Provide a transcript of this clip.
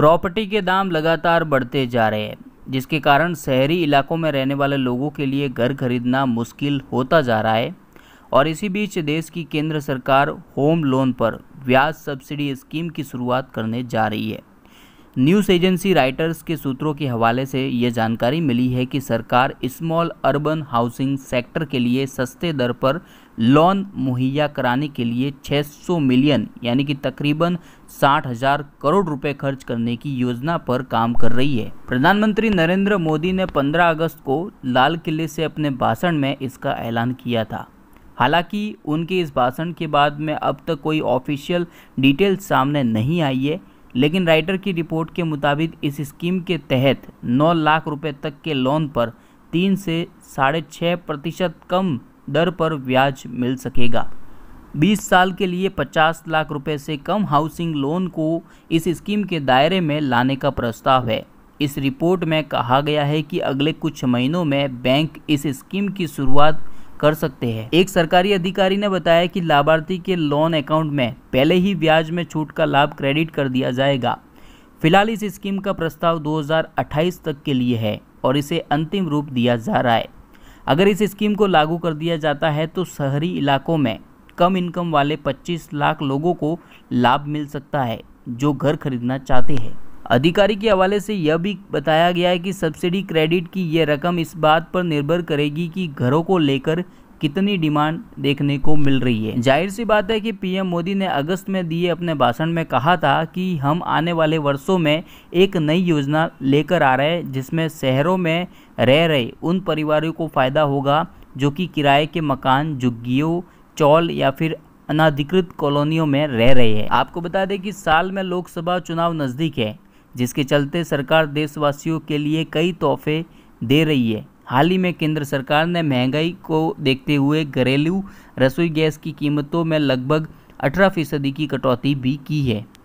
property के दाम लगातार बढ़ते जा रहे हैं जिसके कारण शहरी इलाकों में रहने वाले लोगों के लिए घर खरीदना मुश्किल होता जा रहा है और इसी बीच देश की केंद्र सरकार होम लोन पर ब्याज सब्सिडी स्कीम की शुरुआत करने जा रही है न्यूज़ एजेंसी राइटर्स के सूत्रों के हवाले से ये जानकारी मिली है कि सरकार स्मॉल अर्बन हाउसिंग सेक्टर के लिए सस्ते दर पर लोन मुहैया कराने के लिए 600 मिलियन यानी कि तकरीबन साठ हजार करोड़ रुपए खर्च करने की योजना पर काम कर रही है प्रधानमंत्री नरेंद्र मोदी ने 15 अगस्त को लाल किले से अपने भाषण में इसका ऐलान किया था हालांकि उनके इस भाषण के बाद में अब तक कोई ऑफिशियल डिटेल सामने नहीं आई है लेकिन राइटर की रिपोर्ट के मुताबिक इस स्कीम के तहत 9 लाख रुपए तक के लोन पर तीन से साढ़े छः प्रतिशत कम दर पर ब्याज मिल सकेगा 20 साल के लिए 50 लाख रुपए से कम हाउसिंग लोन को इस स्कीम के दायरे में लाने का प्रस्ताव है इस रिपोर्ट में कहा गया है कि अगले कुछ महीनों में बैंक इस स्कीम की शुरुआत कर सकते हैं एक सरकारी अधिकारी ने बताया कि लाभार्थी के लोन अकाउंट में पहले ही ब्याज में छूट का लाभ क्रेडिट कर दिया जाएगा फिलहाल इस स्कीम का प्रस्ताव 2028 तक के लिए है और इसे अंतिम रूप दिया जा रहा है अगर इस स्कीम को लागू कर दिया जाता है तो शहरी इलाकों में कम इनकम वाले 25 लाख लोगों को लाभ मिल सकता है जो घर खरीदना चाहते हैं अधिकारी के हवाले से यह भी बताया गया है कि सब्सिडी क्रेडिट की यह रकम इस बात पर निर्भर करेगी कि घरों को लेकर कितनी डिमांड देखने को मिल रही है जाहिर सी बात है कि पीएम मोदी ने अगस्त में दिए अपने भाषण में कहा था कि हम आने वाले वर्षों में एक नई योजना लेकर आ रहे हैं जिसमें शहरों में रह रहे उन परिवारों को फ़ायदा होगा जो कि किराए के मकान झुग्गियों चौल या फिर अनाधिकृत कॉलोनियों में रह रहे हैं आपको बता दें कि साल में लोकसभा चुनाव नज़दीक है जिसके चलते सरकार देशवासियों के लिए कई तोहफे दे रही है हाल ही में केंद्र सरकार ने महंगाई को देखते हुए घरेलू रसोई गैस की कीमतों में लगभग अठारह फीसदी की कटौती भी की है